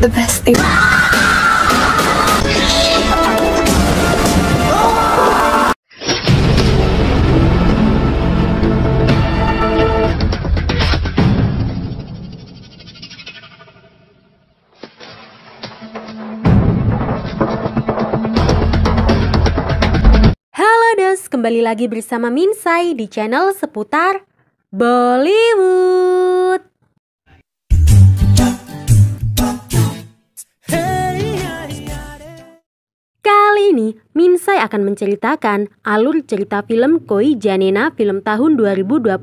the best thing. kembali lagi bersama Minsai di channel seputar Bollywood. akan menceritakan alur cerita film Koi Janena film tahun 2021.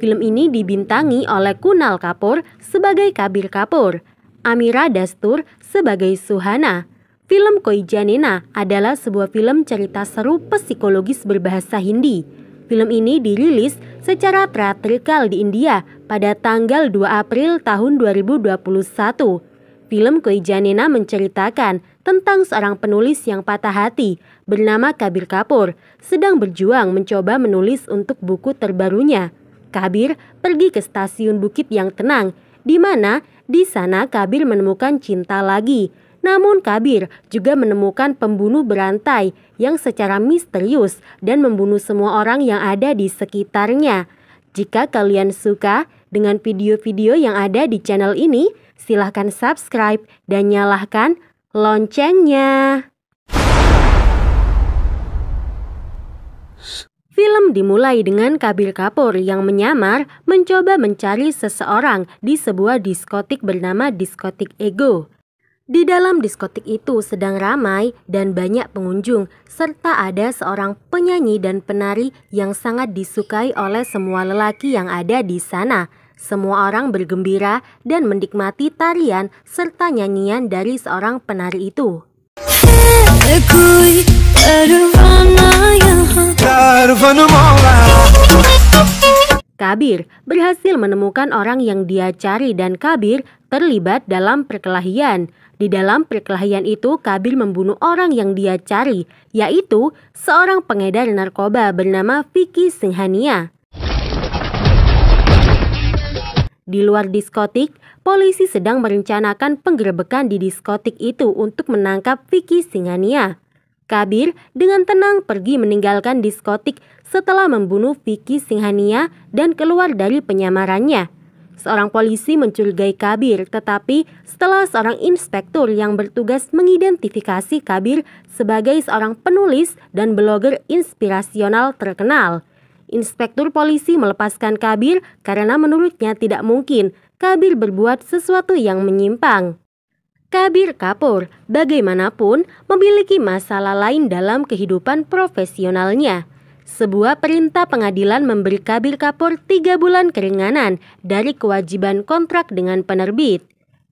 Film ini dibintangi oleh Kunal Kapoor sebagai Kabir Kapoor, Amira Dastur sebagai Suhana. Film Koi Janena adalah sebuah film cerita seru psikologis berbahasa Hindi. Film ini dirilis secara teatrikal di India pada tanggal 2 April tahun 2021. Film Koi Janena menceritakan tentang seorang penulis yang patah hati bernama Kabir Kapur sedang berjuang mencoba menulis untuk buku terbarunya. Kabir pergi ke stasiun bukit yang tenang, di mana di sana Kabir menemukan cinta lagi. Namun Kabir juga menemukan pembunuh berantai yang secara misterius dan membunuh semua orang yang ada di sekitarnya. Jika kalian suka dengan video-video yang ada di channel ini, silahkan subscribe dan nyalakan loncengnya. Film dimulai dengan Kabir Kapoor yang menyamar mencoba mencari seseorang di sebuah diskotik bernama Diskotik Ego. Di dalam diskotik itu sedang ramai dan banyak pengunjung, serta ada seorang penyanyi dan penari yang sangat disukai oleh semua lelaki yang ada di sana. Semua orang bergembira dan menikmati tarian serta nyanyian dari seorang penari itu. Kabir berhasil menemukan orang yang dia cari dan Kabir terlibat dalam perkelahian. Di dalam perkelahian itu, Kabir membunuh orang yang dia cari, yaitu seorang pengedar narkoba bernama Vicky Singhania. Di luar diskotik, polisi sedang merencanakan penggerebekan di diskotik itu untuk menangkap Vicky Singania. Kabir dengan tenang pergi meninggalkan diskotik setelah membunuh Vicky Singhania dan keluar dari penyamarannya. Seorang polisi mencurigai Kabir, tetapi setelah seorang inspektur yang bertugas mengidentifikasi Kabir sebagai seorang penulis dan blogger inspirasional terkenal, Inspektur polisi melepaskan Kabir karena menurutnya tidak mungkin Kabir berbuat sesuatu yang menyimpang. Kabir Kapur, bagaimanapun, memiliki masalah lain dalam kehidupan profesionalnya. Sebuah perintah pengadilan memberi Kabir Kapur tiga bulan keringanan dari kewajiban kontrak dengan penerbit.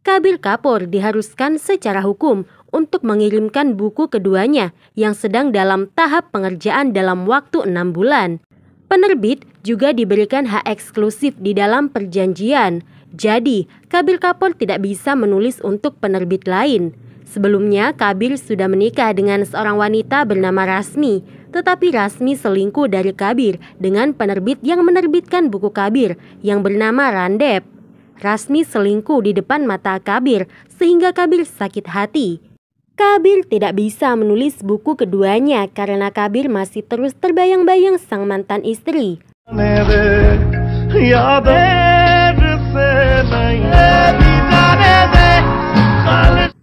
Kabir Kapur diharuskan secara hukum untuk mengirimkan buku keduanya yang sedang dalam tahap pengerjaan dalam waktu enam bulan. Penerbit juga diberikan hak eksklusif di dalam perjanjian. Jadi, Kabir Kapur tidak bisa menulis untuk penerbit lain. Sebelumnya, Kabir sudah menikah dengan seorang wanita bernama Rasmi, tetapi Rasmi selingkuh dari Kabir dengan penerbit yang menerbitkan buku Kabir yang bernama Randep. Rasmi selingkuh di depan mata Kabir sehingga Kabir sakit hati. Kabir tidak bisa menulis buku keduanya karena Kabir masih terus terbayang-bayang sang mantan istri.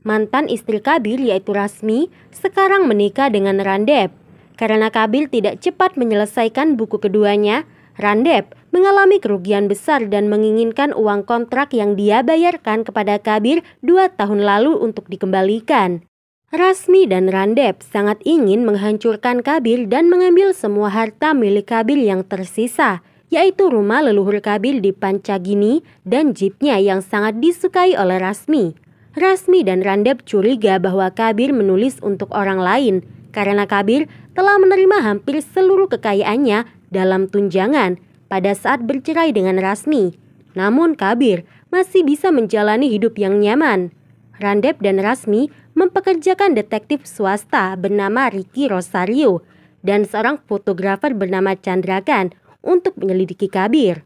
Mantan istri Kabir yaitu Rasmi sekarang menikah dengan Randep. Karena Kabil tidak cepat menyelesaikan buku keduanya, Randep mengalami kerugian besar dan menginginkan uang kontrak yang dia bayarkan kepada Kabir dua tahun lalu untuk dikembalikan. Rasmi dan Randep sangat ingin menghancurkan Kabir dan mengambil semua harta milik Kabir yang tersisa, yaitu rumah leluhur Kabir di Pancagini dan jeepnya yang sangat disukai oleh Rasmi. Rasmi dan Randep curiga bahwa Kabir menulis untuk orang lain karena Kabir telah menerima hampir seluruh kekayaannya dalam tunjangan pada saat bercerai dengan Rasmi. Namun Kabir masih bisa menjalani hidup yang nyaman. Randep dan Rasmi mempekerjakan detektif swasta bernama Ricky Rosario dan seorang fotografer bernama Chandrakan untuk menyelidiki Kabir.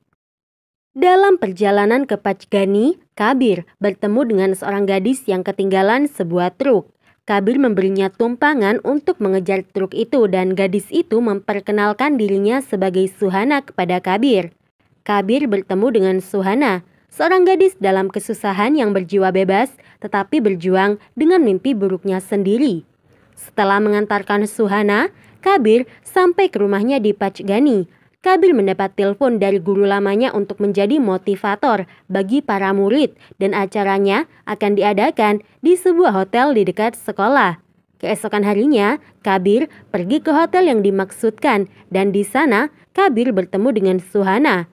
Dalam perjalanan ke Pachgani, Kabir bertemu dengan seorang gadis yang ketinggalan sebuah truk. Kabir memberinya tumpangan untuk mengejar truk itu dan gadis itu memperkenalkan dirinya sebagai Suhana kepada Kabir. Kabir bertemu dengan Suhana Seorang gadis dalam kesusahan yang berjiwa bebas tetapi berjuang dengan mimpi buruknya sendiri. Setelah mengantarkan Suhana, Kabir sampai ke rumahnya di Pachgani. Kabir mendapat telepon dari guru lamanya untuk menjadi motivator bagi para murid dan acaranya akan diadakan di sebuah hotel di dekat sekolah. Keesokan harinya, Kabir pergi ke hotel yang dimaksudkan dan di sana Kabir bertemu dengan Suhana.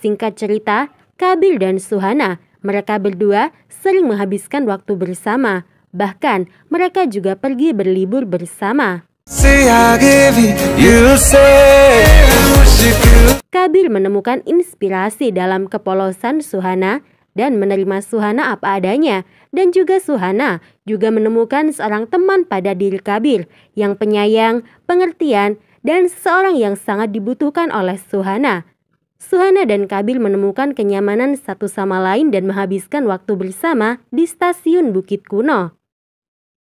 Singkat cerita, Kabil dan Suhana. Mereka berdua sering menghabiskan waktu bersama. Bahkan mereka juga pergi berlibur bersama. Kabil menemukan inspirasi dalam kepolosan Suhana dan menerima Suhana apa adanya. Dan juga Suhana juga menemukan seorang teman pada diri Kabil yang penyayang, pengertian, dan seorang yang sangat dibutuhkan oleh Suhana. Suhana dan Kabil menemukan kenyamanan satu sama lain dan menghabiskan waktu bersama di stasiun Bukit Kuno.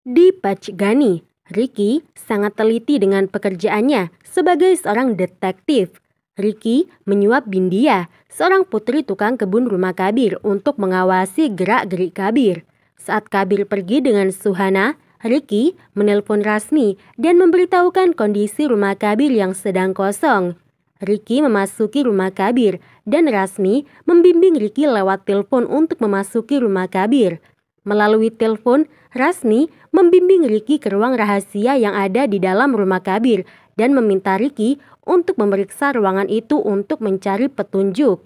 Di Pachgani, Ricky sangat teliti dengan pekerjaannya sebagai seorang detektif. Ricky menyuap Bindia, seorang putri tukang kebun rumah Kabir untuk mengawasi gerak-gerik Kabir. Saat Kabir pergi dengan Suhana, Ricky menelpon Rasmi dan memberitahukan kondisi rumah Kabir yang sedang kosong. Ricky memasuki rumah Kabir dan Rasmi membimbing Ricky lewat telepon untuk memasuki rumah Kabir. Melalui telepon, Rasmi membimbing Ricky ke ruang rahasia yang ada di dalam rumah Kabir dan meminta Ricky untuk memeriksa ruangan itu untuk mencari petunjuk.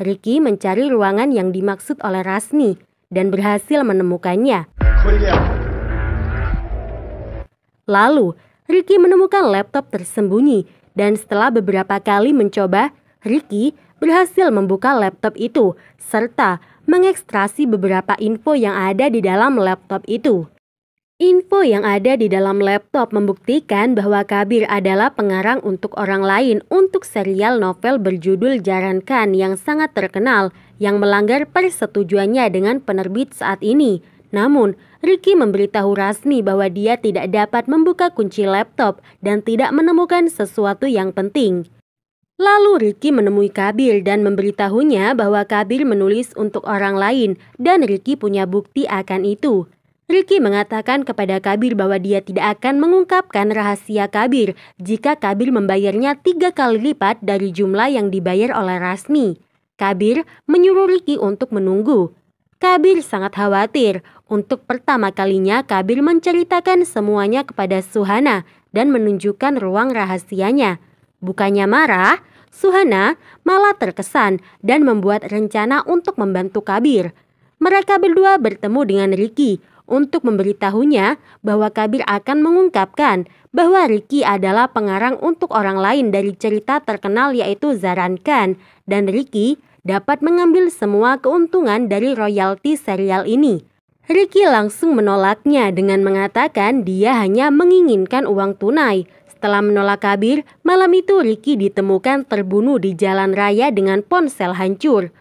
Ricky mencari ruangan yang dimaksud oleh Rasmi dan berhasil menemukannya. Lalu, Ricky menemukan laptop tersembunyi dan setelah beberapa kali mencoba, Ricky berhasil membuka laptop itu serta mengekstrasi beberapa info yang ada di dalam laptop itu. Info yang ada di dalam laptop membuktikan bahwa Kabir adalah pengarang untuk orang lain untuk serial novel berjudul Jaran Khan yang sangat terkenal yang melanggar persetujuannya dengan penerbit saat ini. Namun, Ricky memberitahu Rasmi bahwa dia tidak dapat membuka kunci laptop dan tidak menemukan sesuatu yang penting. Lalu Ricky menemui Kabir dan memberitahunya bahwa Kabir menulis untuk orang lain dan Ricky punya bukti akan itu. Ricky mengatakan kepada Kabir bahwa dia tidak akan mengungkapkan rahasia Kabir jika Kabir membayarnya tiga kali lipat dari jumlah yang dibayar oleh Rasmi. Kabir menyuruh Ricky untuk menunggu. Kabir sangat khawatir. Untuk pertama kalinya Kabir menceritakan semuanya kepada Suhana dan menunjukkan ruang rahasianya. Bukannya marah, Suhana malah terkesan dan membuat rencana untuk membantu Kabir. Mereka berdua bertemu dengan Ricky untuk memberitahunya bahwa Kabir akan mengungkapkan bahwa Ricky adalah pengarang untuk orang lain dari cerita terkenal yaitu Zaran Khan dan Ricky dapat mengambil semua keuntungan dari royalti serial ini. Ricky langsung menolaknya dengan mengatakan dia hanya menginginkan uang tunai. Setelah menolak kabir, malam itu Ricky ditemukan terbunuh di jalan raya dengan ponsel hancur.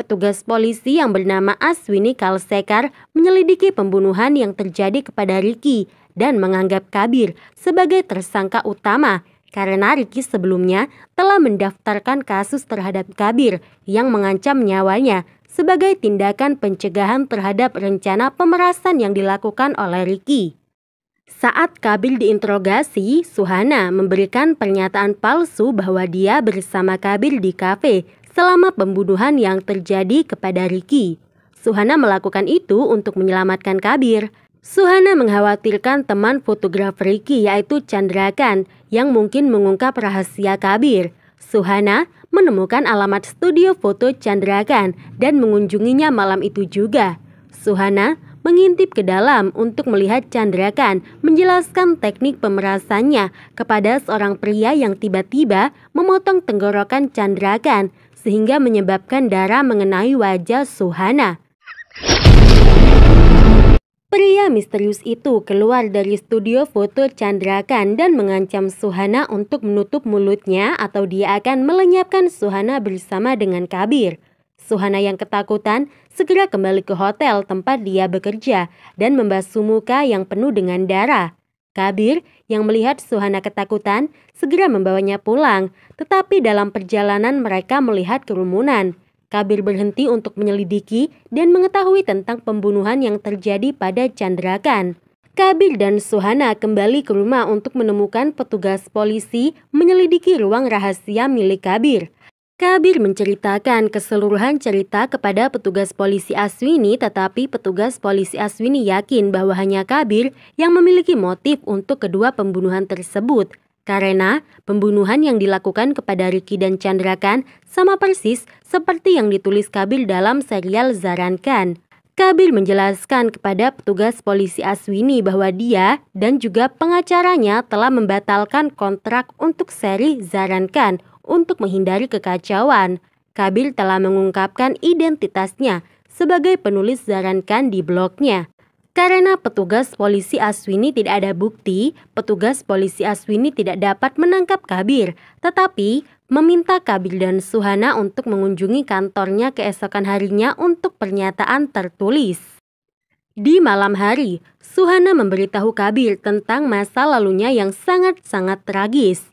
Petugas polisi yang bernama Aswini Kalsekar menyelidiki pembunuhan yang terjadi kepada Ricky dan menganggap Kabir sebagai tersangka utama karena Riki sebelumnya telah mendaftarkan kasus terhadap Kabir yang mengancam nyawanya sebagai tindakan pencegahan terhadap rencana pemerasan yang dilakukan oleh Riki. Saat Kabir diinterogasi, Suhana memberikan pernyataan palsu bahwa dia bersama Kabir di kafe selama pembunuhan yang terjadi kepada Riki. Suhana melakukan itu untuk menyelamatkan Kabir. Suhana mengkhawatirkan teman fotografer Ricky yaitu Chandrakan yang mungkin mengungkap rahasia Kabir. Suhana menemukan alamat studio foto Chandrakan dan mengunjunginya malam itu juga. Suhana mengintip ke dalam untuk melihat Chandrakan menjelaskan teknik pemerasannya kepada seorang pria yang tiba-tiba memotong tenggorokan Chandrakan sehingga menyebabkan darah mengenai wajah Suhana. Pria misterius itu keluar dari studio foto Khan dan mengancam Suhana untuk menutup mulutnya atau dia akan melenyapkan Suhana bersama dengan Kabir. Suhana yang ketakutan segera kembali ke hotel tempat dia bekerja dan membasuh muka yang penuh dengan darah. Kabir yang melihat Suhana ketakutan segera membawanya pulang, tetapi dalam perjalanan mereka melihat kerumunan. Kabir berhenti untuk menyelidiki dan mengetahui tentang pembunuhan yang terjadi pada Chandrakan. Kabir dan Suhana kembali ke rumah untuk menemukan petugas polisi menyelidiki ruang rahasia milik Kabir. Kabir menceritakan keseluruhan cerita kepada petugas polisi Aswini tetapi petugas polisi Aswini yakin bahwa hanya Kabir yang memiliki motif untuk kedua pembunuhan tersebut. Karena pembunuhan yang dilakukan kepada Ricky dan Chandra Khan sama persis seperti yang ditulis Kabir dalam serial Zaran Khan. Kabir menjelaskan kepada petugas polisi Aswini bahwa dia dan juga pengacaranya telah membatalkan kontrak untuk seri Zaran Khan untuk menghindari kekacauan. Kabir telah mengungkapkan identitasnya sebagai penulis Zaran Khan di blognya. Karena petugas polisi Aswini tidak ada bukti, petugas polisi Aswini tidak dapat menangkap Kabir, tetapi meminta Kabir dan Suhana untuk mengunjungi kantornya keesokan harinya untuk pernyataan tertulis. Di malam hari, Suhana memberitahu Kabir tentang masa lalunya yang sangat-sangat tragis.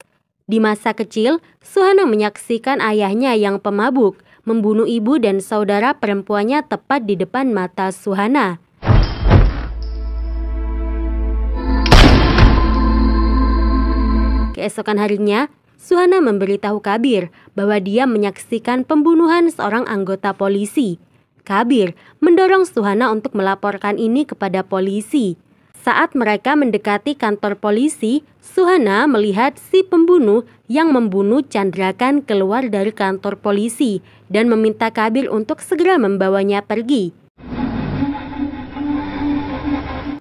Di masa kecil, Suhana menyaksikan ayahnya yang pemabuk membunuh ibu dan saudara perempuannya tepat di depan mata Suhana. keesokan harinya, Suhana memberitahu Kabir bahwa dia menyaksikan pembunuhan seorang anggota polisi. Kabir mendorong Suhana untuk melaporkan ini kepada polisi. Saat mereka mendekati kantor polisi, Suhana melihat si pembunuh yang membunuh Candrakan keluar dari kantor polisi dan meminta Kabir untuk segera membawanya pergi.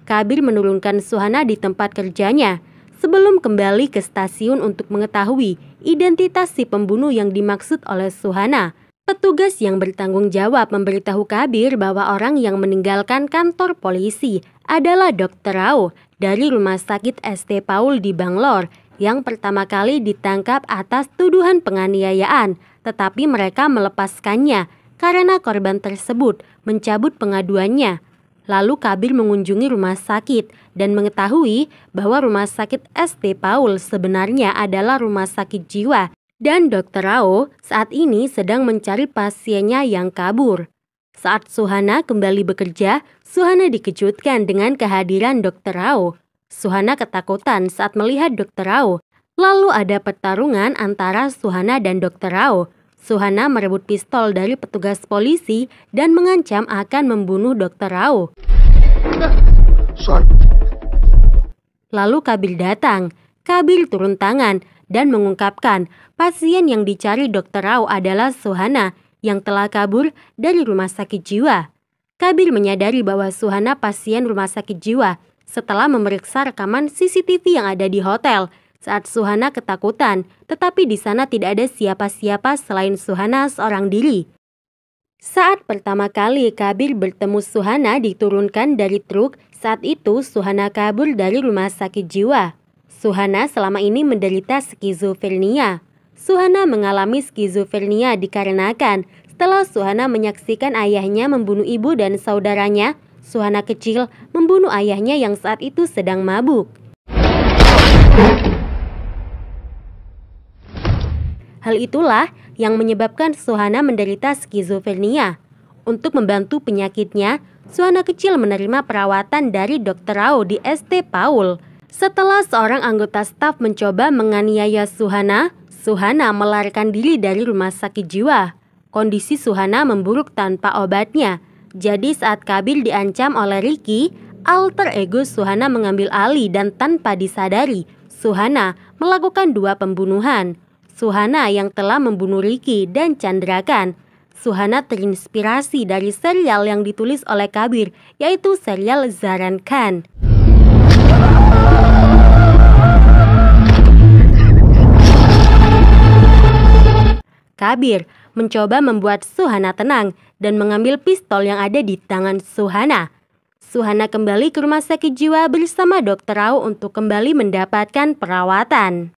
Kabir menurunkan Suhana di tempat kerjanya sebelum kembali ke stasiun untuk mengetahui identitas si pembunuh yang dimaksud oleh Suhana. Petugas yang bertanggung jawab memberitahu Kabir bahwa orang yang meninggalkan kantor polisi adalah Dr. Rao dari Rumah Sakit ST Paul di Bangalore yang pertama kali ditangkap atas tuduhan penganiayaan, tetapi mereka melepaskannya karena korban tersebut mencabut pengaduannya. Lalu Kabir mengunjungi rumah sakit dan mengetahui bahwa Rumah Sakit ST Paul sebenarnya adalah rumah sakit jiwa dan Dr. Rao saat ini sedang mencari pasiennya yang kabur. Saat Suhana kembali bekerja, Suhana dikejutkan dengan kehadiran Dr. Rao. Suhana ketakutan saat melihat Dr. Rao. Lalu ada pertarungan antara Suhana dan Dr. Rao. Suhana merebut pistol dari petugas polisi dan mengancam akan membunuh Dr. Rao. Suhana, Lalu Kabil datang. Kabil turun tangan dan mengungkapkan pasien yang dicari dokter Rao adalah Suhana yang telah kabur dari rumah sakit jiwa. Kabil menyadari bahwa Suhana pasien rumah sakit jiwa setelah memeriksa rekaman CCTV yang ada di hotel saat Suhana ketakutan, tetapi di sana tidak ada siapa-siapa selain Suhana seorang diri. Saat pertama kali Kabir bertemu Suhana diturunkan dari truk, saat itu Suhana kabur dari rumah sakit jiwa. Suhana selama ini menderita skizofrenia. Suhana mengalami skizofrenia dikarenakan setelah Suhana menyaksikan ayahnya membunuh ibu dan saudaranya, Suhana kecil membunuh ayahnya yang saat itu sedang mabuk. Hal itulah yang menyebabkan Suhana menderita skizofrenia. Untuk membantu penyakitnya, Suhana kecil menerima perawatan dari dokter Rao di ST Paul. Setelah seorang anggota staf mencoba menganiaya Suhana, Suhana melarikan diri dari rumah sakit jiwa. Kondisi Suhana memburuk tanpa obatnya. Jadi saat Kabil diancam oleh Ricky, alter ego Suhana mengambil alih dan tanpa disadari, Suhana melakukan dua pembunuhan. Suhana yang telah membunuh Riki dan Khan. Suhana terinspirasi dari serial yang ditulis oleh Kabir, yaitu serial Zaran Khan. Kabir mencoba membuat Suhana tenang dan mengambil pistol yang ada di tangan Suhana. Suhana kembali ke rumah sakit jiwa bersama dokter Rao untuk kembali mendapatkan perawatan.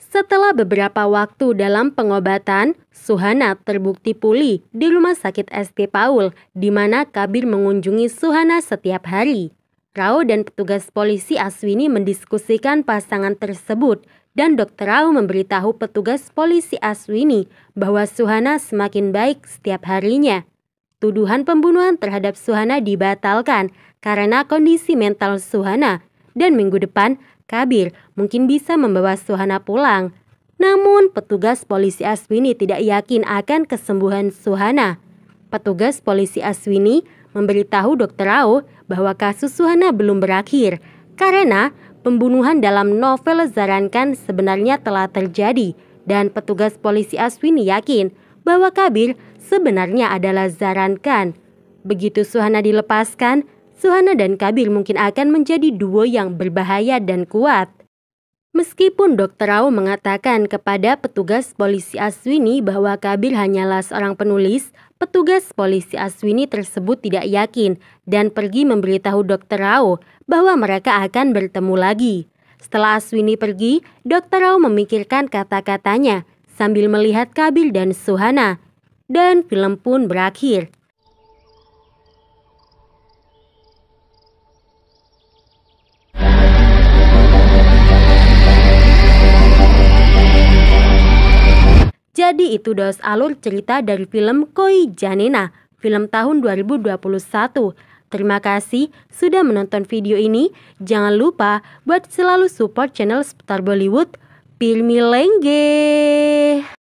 Setelah beberapa waktu dalam pengobatan, Suhana terbukti pulih di Rumah Sakit ST Paul, di mana Kabir mengunjungi Suhana setiap hari. Rao dan petugas polisi Aswini mendiskusikan pasangan tersebut dan dokter Rao memberitahu petugas polisi Aswini bahwa Suhana semakin baik setiap harinya. Tuduhan pembunuhan terhadap Suhana dibatalkan karena kondisi mental Suhana dan minggu depan Kabir mungkin bisa membawa Suhana pulang. Namun petugas polisi Aswini tidak yakin akan kesembuhan Suhana. Petugas polisi Aswini memberitahu Dr. Rao bahwa kasus Suhana belum berakhir karena pembunuhan dalam novel Zarankan sebenarnya telah terjadi dan petugas polisi Aswini yakin bahwa Kabir sebenarnya adalah Zarankan. Begitu Suhana dilepaskan, Suhana dan Kabil mungkin akan menjadi duo yang berbahaya dan kuat. Meskipun Dr. Rao mengatakan kepada petugas polisi Aswini bahwa Kabil hanyalah seorang penulis, petugas polisi Aswini tersebut tidak yakin dan pergi memberitahu Dr. Rao bahwa mereka akan bertemu lagi. Setelah Aswini pergi, Dr. Rao memikirkan kata-katanya sambil melihat Kabil dan Suhana. Dan film pun berakhir. itu dos alur cerita dari film Koi Janena, film tahun 2021. Terima kasih sudah menonton video ini. Jangan lupa buat selalu support channel seputar Bollywood. Pilmi Lengge.